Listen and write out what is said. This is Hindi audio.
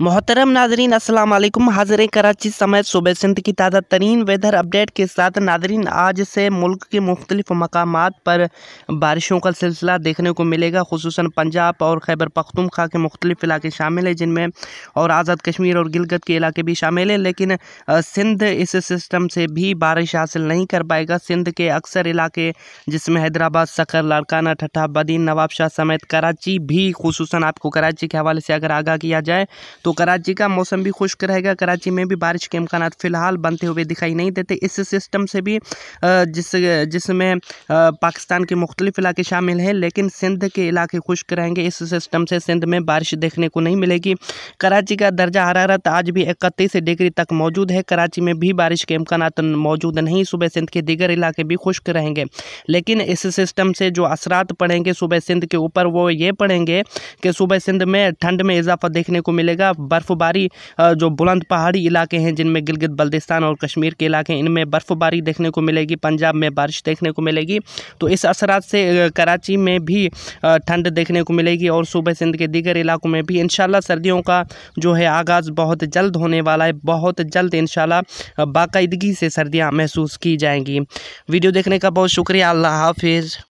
मोहतरम नाजरीन अस्सलाम वालेकुम हाजिर कराची समेत सुबह सिंध की ताज़ा तरीन वेदर अपडेट के साथ नाजरीन आज से मुल्क के मुख्तलिफ मकाम पर बारिशों का सिलसिला देखने को मिलेगा खसूस पंजाब और खैबर पख्तूनखा के मुख्तलिफ इलाके शामिल हैं जिनमें और आज़ाद कश्मीर और गिलगत के इलाके भी शामिल हैं लेकिन सिंध इस सिस्टम से भी बारिश हासिल नहीं कर पाएगा सिंध के अक्सर इलाके जिसमें हैदराबाद सकर लाड़काना ठट्ठा बदीन नवाबशाह समेत कराची भी खसूस आपको कराची के हवाले से अगर आगाह किया जाए तो कराची का मौसम भी खुश्क रहेगा कराची में भी बारिश के इम्कान फ़िलहाल बनते हुए दिखाई नहीं देते इस सिस्टम से भी जिस जिसमें पाकिस्तान के मुख्तलिफ इलाके शामिल हैं लेकिन सिंध के इलाके खुश्क रहेंगे इस सिस्टम से सिंध में बारिश देखने को नहीं मिलेगी कराची का दर्जा हरारत आज भी इकतीस डिग्री तक मौजूद है कराची में भी बारिश के इम्कान मौजूद नहीं सुबह सिंध के दीगर इलाके भी खुश्क रहेंगे लेकिन इस सिस्टम से जो असरात पड़ेंगे सुबह सिंध के ऊपर वो ये पड़ेंगे कि सुबह सिंध में ठंड में इजाफा देखने को मिलेगा ज़्यादा बर्फ़बारी जो बुलंद पहाड़ी इलाके हैं जिनमें गिलगित बल्दिस्तान और कश्मीर के इलाके हैं इनमें बर्फ़बारी देखने को मिलेगी पंजाब में बारिश देखने को मिलेगी तो इस असरा से कराची में भी ठंड देखने को मिलेगी और सूबह सिंध के दीगर इलाकों में भी इन सर्दियों का जो है आगाज़ बहुत जल्द होने वाला है बहुत जल्द इन शायदगी से सर्दियाँ महसूस की जाएंगी वीडियो देखने का बहुत शुक्रिया अल्लाह हाफिज़